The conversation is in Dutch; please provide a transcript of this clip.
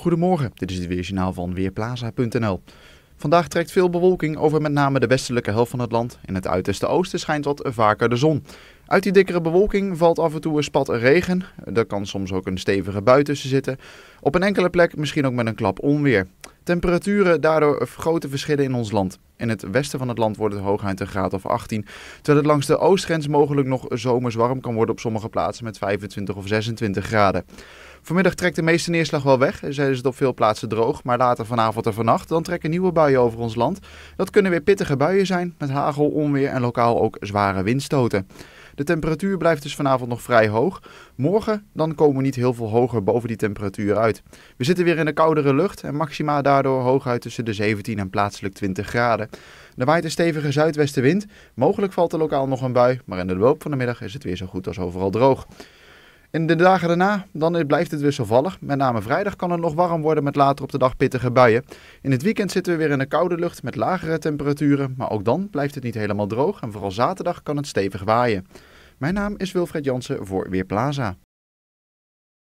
Goedemorgen, dit is het weerjournaal van Weerplaza.nl. Vandaag trekt veel bewolking over met name de westelijke helft van het land. In het uiterste oosten schijnt wat vaker de zon. Uit die dikkere bewolking valt af en toe een spat regen. Er kan soms ook een stevige bui tussen zitten. Op een enkele plek misschien ook met een klap onweer. Temperaturen daardoor grote verschillen in ons land. In het westen van het land wordt het hooguit een graad of 18, terwijl het langs de oostgrens mogelijk nog zomers warm kan worden op sommige plaatsen met 25 of 26 graden. Vanmiddag trekt de meeste neerslag wel weg, Er is dus het op veel plaatsen droog, maar later vanavond en vannacht dan trekken nieuwe buien over ons land. Dat kunnen weer pittige buien zijn met hagel, onweer en lokaal ook zware windstoten. De temperatuur blijft dus vanavond nog vrij hoog. Morgen dan komen we niet heel veel hoger boven die temperatuur uit. We zitten weer in de koudere lucht en maxima daardoor hooguit tussen de 17 en plaatselijk 20 graden. Er waait een stevige zuidwestenwind. Mogelijk valt er lokaal nog een bui, maar in de loop van de middag is het weer zo goed als overal droog. In de dagen daarna dan blijft het wisselvallig. Met name vrijdag kan het nog warm worden met later op de dag pittige buien. In het weekend zitten we weer in de koude lucht met lagere temperaturen. Maar ook dan blijft het niet helemaal droog en vooral zaterdag kan het stevig waaien. Mijn naam is Wilfred Jansen voor Weerplaza.